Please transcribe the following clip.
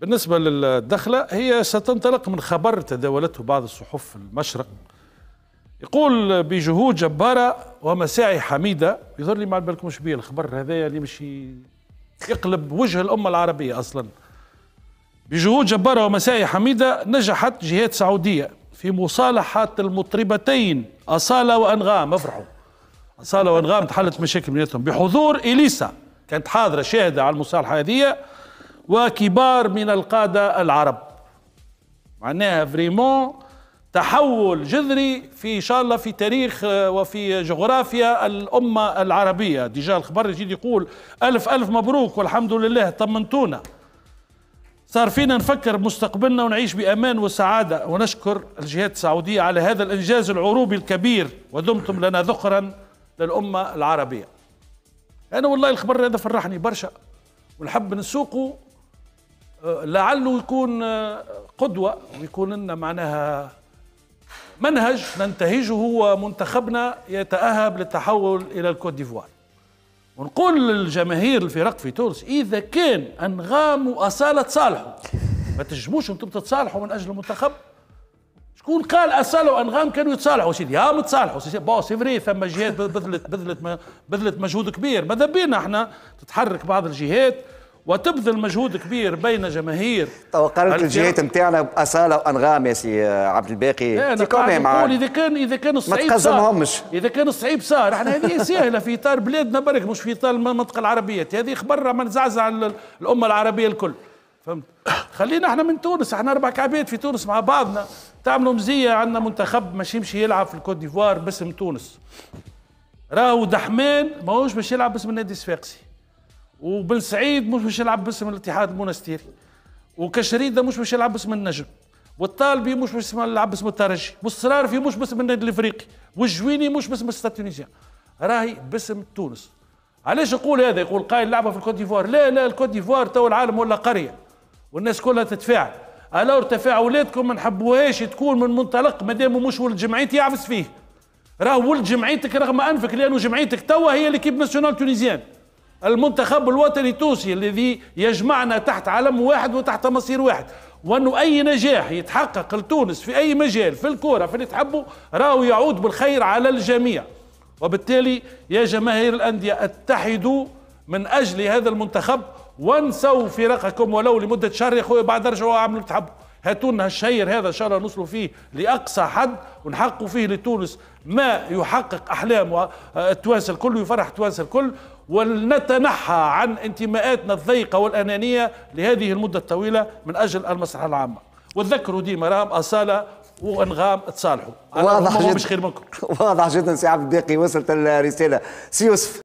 بالنسبة للدخلة هي ستنطلق من خبر تداولته بعض الصحف في المشرق يقول بجهود جبارة ومساعي حميدة يظهر لي ما على بالكمش بيه الخبر هذايا اللي مش يقلب وجه الأمة العربية أصلا بجهود جبارة ومساعي حميدة نجحت جهات سعودية في مصالحة المطربتين أصالة وأنغام افرحوا أصالة وأنغام تحلت مشاكل بيناتهم بحضور إليسا كانت حاضرة شاهدة على المصالحة هذه وكبار من القادة العرب معناها فريمون تحول جذري في ان شاء الله في تاريخ آه، وفي جغرافيا الامه العربيه ديجا الخبر يجي يقول الف الف مبروك والحمد لله طمنتونا صار فينا نفكر مستقبلنا ونعيش بامان وسعاده ونشكر الجهات السعوديه على هذا الانجاز العروبي الكبير ودمتم لنا ذخرا للامه العربيه انا والله الخبر هذا فرحني برشا ونحب نسوقه لعله يكون قدوة ويكون لنا معناها منهج ننتهجه ومنتخبنا يتأهب للتحول إلى الكوت ديفوار ونقول للجماهير الفرق في تونس إذا كان أنغام وأصالة تصالحوا ما تجموش أنتم تتصالحوا من أجل المنتخب شكون قال أصالة وأنغام كانوا يتصالحوا سيدي يا متصالحوا سيدي بون سي فري ثم جهات بذلت بذلت بذلت مجهود كبير ماذا بينا احنا تتحرك بعض الجهات وتبذل مجهود كبير بين جماهير قارنت الجهات نتاعنا باصاله وانغام يا سي عبد الباقي إيه، تكون مع اذا كان اذا كان الصعيب ما تقزمهمش اذا كان الصعيب صار احنا هذه سهله في اطار بلادنا برك مش في اطار المنطقه العربيه هذه خبر ما نزعزع الامه العربيه الكل فهمت خلينا احنا من تونس احنا اربع كعبات في تونس مع بعضنا تعملوا مزيه عندنا منتخب ماشي يمشي يلعب في الكوت ديفوار باسم تونس راهو دحمان ماهوش باش يلعب باسم النادي الصفاقسي وبن سعيد مش باش يلعب باسم الاتحاد المونستيري وكشريده مش باش يلعب باسم النجم والطالبي مش باش يلعب باسم الترجي والصرارفي مش باسم النادي الافريقي والجويني مش باسم الستاد التونسيان راهي باسم تونس علاش يقول هذا يقول قايل لعبه في الكوت ديفوار لا لا الكوت ديفوار تو العالم ولا قريه والناس كلها تتفاعل الور تفاعلاتكم ما نحبوهاش تكون من منطلق ما دام مش ولد جمعيتي يعبس فيه راه ولد جمعيتك رغم انفك لانه جمعيتك توا هي ليكيب ناسيونال تونيزيان المنتخب الوطني التونسي الذي يجمعنا تحت علم واحد وتحت مصير واحد وانه اي نجاح يتحقق لتونس في اي مجال في الكوره في اللي تحبه راهو يعود بالخير على الجميع وبالتالي يا جماهير الانديه اتحدوا من اجل هذا المنتخب وانسوا فرقكم ولو لمده شهر يا اخويا بعد رجعوا اعملوا تحبوا هاتوا لنا الشهير هذا ان شاء الله نوصلوا فيه لاقصى حد ونحققوا فيه لتونس ما يحقق احلام آه، التوانس الكل ويفرح التوانس الكل ولنتنحى عن انتماءاتنا الضيقه والانانيه لهذه المده الطويله من اجل المصلحه العامه وتذكروا ديما راهم اصاله وانغام تصالحوا واضح جدا مش خير منكم واضح جدا سي عبد الباقي وصلت الرساله سي يوسف